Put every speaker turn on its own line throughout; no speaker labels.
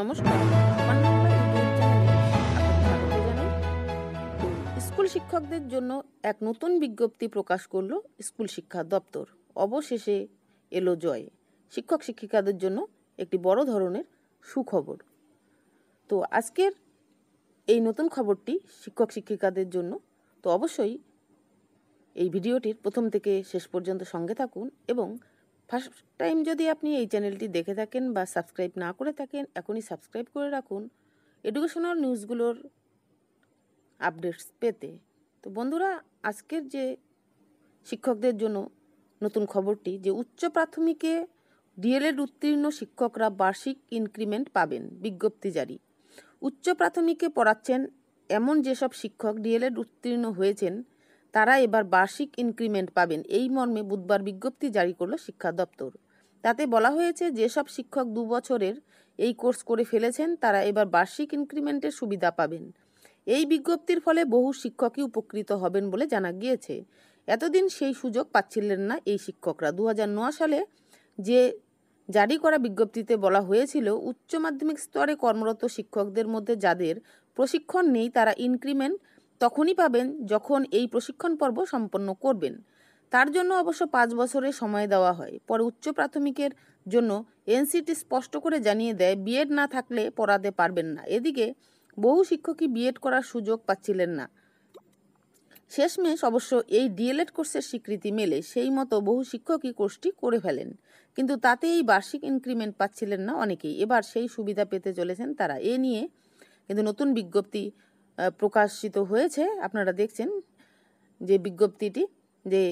নমস্কার আমার স্কুল শিক্ষকদের জন্য এক নতুন বিজ্ঞপ্তি প্রকাশ করলো স্কুল শিক্ষা দপ্তর অবশেষে এলো জয় শিক্ষক শিক্ষিকাদের জন্য একটি বড় ধরনের সুখবর তো আজকের এই নতুন খবরটি শিক্ষক শিক্ষিকাদের জন্য তো অবশ্যই এই ভিডিওটির প্রথম থেকে শেষ পর্যন্ত সঙ্গে থাকুন এবং ফার্স্ট টাইম যদি আপনি এই চ্যানেলটি দেখে থাকেন বা সাবস্ক্রাইব না করে থাকেন এখনই সাবস্ক্রাইব করে রাখুন এডুকেশনাল নিউজগুলোর আপডেটস পেতে তো বন্ধুরা আজকের যে শিক্ষকদের জন্য নতুন খবরটি যে উচ্চ প্রাথমিকে ডিএলএড উত্তীর্ণ শিক্ষকরা বার্ষিক ইনক্রিমেন্ট পাবেন বিজ্ঞপ্তি জারি উচ্চ প্রাথমিকে পড়াচ্ছেন এমন যেসব শিক্ষক ডিএলএড উত্তীর্ণ হয়েছেন তারা এবার বার্ষিক ইনক্রিমেন্ট পাবেন এই মর্মে বুধবার বিজ্ঞপ্তি জারি করল শিক্ষা দপ্তর তাতে বলা হয়েছে যেসব শিক্ষক দু বছরের এই কোর্স করে ফেলেছেন তারা এবার বার্ষিক ইনক্রিমেন্টের সুবিধা পাবেন এই বিজ্ঞপ্তির ফলে বহু শিক্ষকই উপকৃত হবেন বলে জানা গিয়েছে এতদিন সেই সুযোগ পাচ্ছিলেন না এই শিক্ষকরা দু সালে যে জারি করা বিজ্ঞপ্তিতে বলা হয়েছিল উচ্চ মাধ্যমিক স্তরে কর্মরত শিক্ষকদের মধ্যে যাদের প্রশিক্ষণ নেই তারা ইনক্রিমেন্ট তখনই পাবেন যখন এই প্রশিক্ষণ পর্ব সম্পন্ন করবেন তার জন্য অবশ্য পাঁচ বছরের সময় দেওয়া হয় পরে উচ্চ প্রাথমিকের জন্য এনসিটি স্পষ্ট করে জানিয়ে দেয় বিএড না থাকলে পড়াতে পারবেন না এদিকে বহু শিক্ষকই বিএড করার সুযোগ পাচ্ছিলেন না শেষমেশ অবশ্য এই ডিএলএড কোর্সের স্বীকৃতি মেলে সেই মতো বহু শিক্ষকই কোর্সটি করে ফেলেন কিন্তু তাতে এই বার্ষিক ইনক্রিমেন্ট পাচ্ছিলেন না অনেকেই এবার সেই সুবিধা পেতে চলেছেন তারা এ নিয়ে কিন্তু নতুন বিজ্ঞপ্তি প্রকাশিত হয়েছে আপনারা দেখছেন যে বিজ্ঞপ্তিটি যে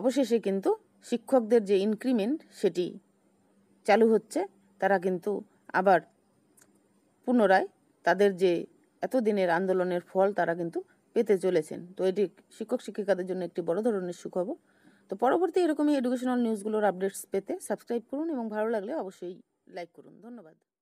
অবশেষে কিন্তু শিক্ষকদের যে ইনক্রিমেন্ট সেটি চালু হচ্ছে তারা কিন্তু আবার পুনরায় তাদের যে এতদিনের আন্দোলনের ফল তারা কিন্তু পেতে চলেছেন তো এটি শিক্ষক শিক্ষিকাদের জন্য একটি বড় ধরনের সুখবর তো পরবর্তী এরকমই এডুকেশনাল নিউজগুলোর আপডেটস পেতে সাবস্ক্রাইব করুন এবং ভালো লাগলে অবশ্যই লাইক করুন ধন্যবাদ